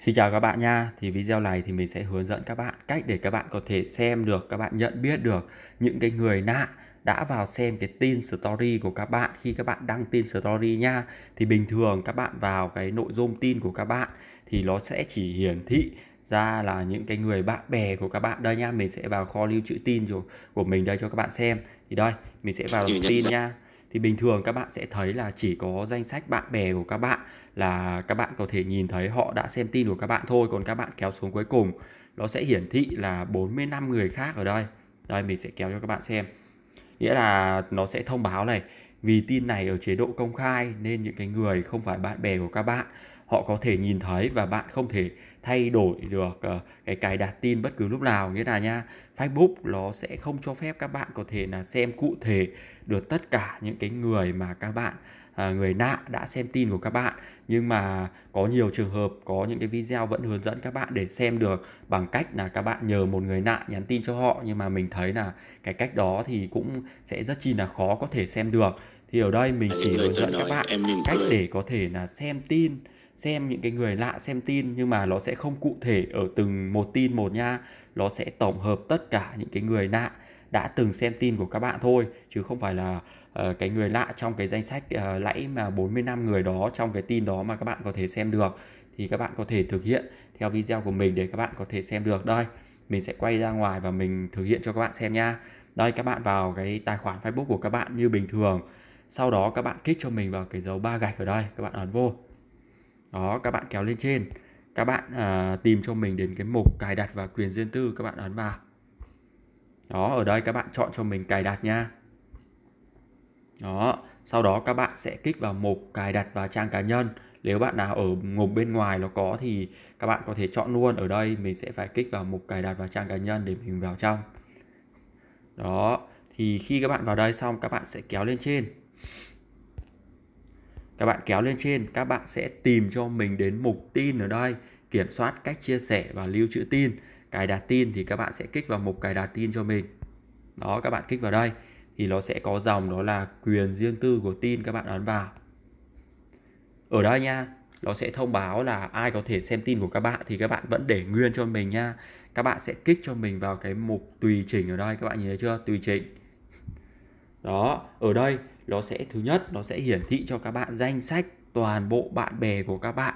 Xin chào các bạn nha, thì video này thì mình sẽ hướng dẫn các bạn cách để các bạn có thể xem được, các bạn nhận biết được những cái người lạ đã vào xem cái tin story của các bạn khi các bạn đăng tin story nha. Thì bình thường các bạn vào cái nội dung tin của các bạn thì nó sẽ chỉ hiển thị ra là những cái người bạn bè của các bạn đây nha. Mình sẽ vào kho lưu trữ tin của mình đây cho các bạn xem. Thì đây, mình sẽ vào tin nha thì bình thường các bạn sẽ thấy là chỉ có danh sách bạn bè của các bạn là các bạn có thể nhìn thấy họ đã xem tin của các bạn thôi còn các bạn kéo xuống cuối cùng nó sẽ hiển thị là 45 người khác ở đây đây mình sẽ kéo cho các bạn xem nghĩa là nó sẽ thông báo này vì tin này ở chế độ công khai nên những cái người không phải bạn bè của các bạn họ có thể nhìn thấy và bạn không thể thay đổi được ờ, cái cài đặt tin bất cứ lúc nào nghĩa là nha Facebook nó sẽ không cho phép các bạn có thể là xem cụ thể được tất cả những cái người mà các bạn À, người lạ đã xem tin của các bạn nhưng mà có nhiều trường hợp có những cái video vẫn hướng dẫn các bạn để xem được bằng cách là các bạn nhờ một người lạ nhắn tin cho họ nhưng mà mình thấy là cái cách đó thì cũng sẽ rất chi là khó có thể xem được thì ở đây mình chỉ hướng dẫn các bạn cách để có thể là xem tin xem những cái người lạ xem tin nhưng mà nó sẽ không cụ thể ở từng một tin một nha nó sẽ tổng hợp tất cả những cái người lạ đã từng xem tin của các bạn thôi chứ không phải là uh, cái người lạ trong cái danh sách uh, ờ, lãi mà 45 người đó trong cái tin đó mà các bạn có thể xem được thì các bạn có thể thực hiện theo video của mình để các bạn có thể xem được đây mình sẽ quay ra ngoài và mình thực hiện cho các bạn xem nha đây các bạn vào cái tài khoản Facebook của các bạn như bình thường sau đó các bạn kích cho mình vào cái dấu ba gạch ở đây các bạn ấn vô đó các bạn kéo lên trên các bạn à, tìm cho mình đến cái mục cài đặt và quyền riêng tư các bạn ấn vào đó ở đây các bạn chọn cho mình cài đặt nha đó sau đó các bạn sẽ kích vào mục cài đặt và trang cá nhân nếu bạn nào ở ngục bên ngoài nó có thì các bạn có thể chọn luôn ở đây mình sẽ phải kích vào mục cài đặt và trang cá nhân để mình vào trong đó thì khi các bạn vào đây xong các bạn sẽ kéo lên trên các bạn kéo lên trên các bạn sẽ tìm cho mình đến mục tin ở đây kiểm soát cách chia sẻ và lưu trữ tin cài đặt tin thì các bạn sẽ kích vào mục cài đặt tin cho mình đó các bạn kích vào đây thì nó sẽ có dòng đó là quyền riêng tư của tin các bạn ấn vào ở đây nha nó sẽ thông báo là ai có thể xem tin của các bạn thì các bạn vẫn để nguyên cho mình nha các bạn sẽ kích cho mình vào cái mục tùy chỉnh ở đây các bạn nhìn thấy chưa tùy chỉnh đó ở đây nó sẽ thứ nhất nó sẽ hiển thị cho các bạn danh sách toàn bộ bạn bè của các bạn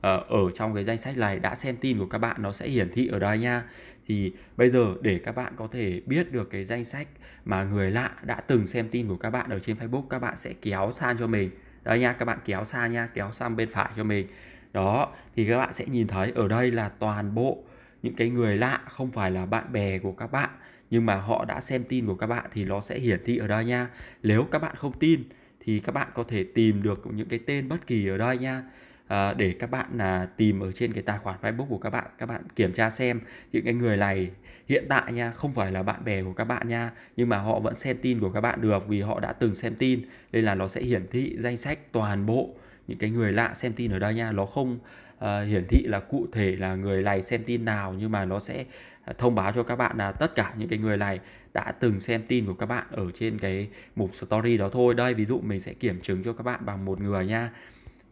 ờ, ở trong cái danh sách này đã xem tin của các bạn nó sẽ hiển thị ở đây nha thì bây giờ để các bạn có thể biết được cái danh sách mà người lạ đã từng xem tin của các bạn ở trên Facebook các bạn sẽ kéo sang cho mình đây nha các bạn kéo sang nha kéo sang bên phải cho mình đó thì các bạn sẽ nhìn thấy ở đây là toàn bộ những cái người lạ không phải là bạn bè của các bạn nhưng mà họ đã xem tin của các bạn thì nó sẽ hiển thị ở đây nha nếu các bạn không tin thì các bạn có thể tìm được những cái tên bất kỳ ở đây nha à, để các bạn là tìm ở trên cái tài khoản Facebook của các bạn các bạn kiểm tra xem những cái người này hiện tại nha không phải là bạn bè của các bạn nha nhưng mà họ vẫn xem tin của các bạn được vì họ đã từng xem tin nên là nó sẽ hiển thị danh sách toàn bộ những cái người lạ xem tin ở đây nha nó không Ờ, hiển thị là cụ thể là người này xem tin nào nhưng mà nó sẽ ờ, thông báo cho các bạn là tất cả những cái người này đã từng xem tin của các bạn ở trên cái mục story đó thôi đây ví dụ mình sẽ kiểm chứng cho các bạn bằng một người nha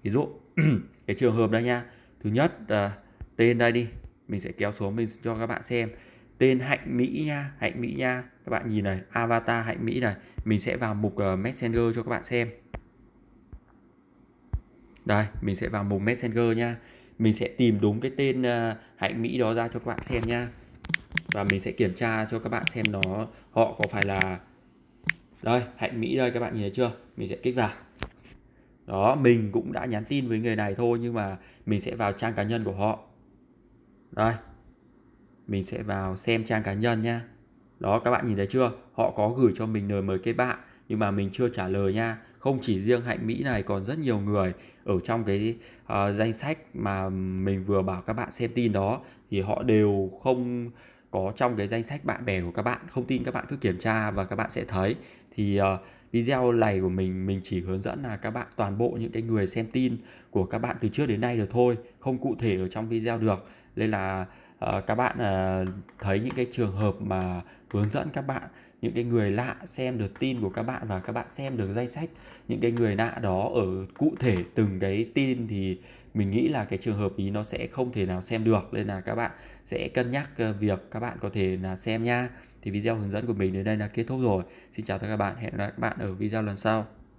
ví dụ cái trường hợp đây nha thứ nhất uh, tên đây đi mình sẽ kéo xuống mình cho các bạn xem tên hạnh mỹ nha hạnh mỹ nha các bạn nhìn này avatar hạnh mỹ này mình sẽ vào mục uh, messenger cho các bạn xem đây mình sẽ vào mục messenger nha mình sẽ tìm đúng cái tên à, hạnh mỹ đó ra cho các bạn xem nha và mình sẽ kiểm tra cho các bạn xem nó họ có phải là đây hạnh mỹ đây các bạn nhìn thấy chưa mình sẽ kích vào đó mình cũng đã nhắn tin với người này thôi nhưng mà mình sẽ vào trang cá nhân của họ đây mình sẽ vào xem trang cá nhân nha đó các bạn nhìn thấy chưa họ có gửi cho mình lời mời kết bạn nhưng mà mình chưa trả lời nha không chỉ riêng hạnh mỹ này còn rất nhiều người ở trong cái uh, danh sách mà mình vừa bảo các bạn xem tin đó thì họ đều không có trong cái danh sách bạn bè của các bạn không tin các bạn cứ kiểm tra và các bạn sẽ thấy thì uh, video này của mình mình chỉ hướng dẫn là các bạn toàn bộ những cái người xem tin của các bạn từ trước đến nay được thôi không cụ thể ở trong video được nên là Ờ, các bạn ờ, thấy những cái trường hợp mà hướng dẫn các bạn những cái người lạ xem được tin của các bạn và các bạn xem được danh sách những cái người lạ đó ở cụ thể từng cái tin thì mình nghĩ là cái trường hợp ý nó sẽ không thể nào xem được nên là các bạn sẽ cân nhắc ờ, việc các bạn có thể là xem nha thì video hướng dẫn của mình đến đây là kết thúc rồi xin chào tất cả các bạn hẹn gặp lại các bạn ở video lần sau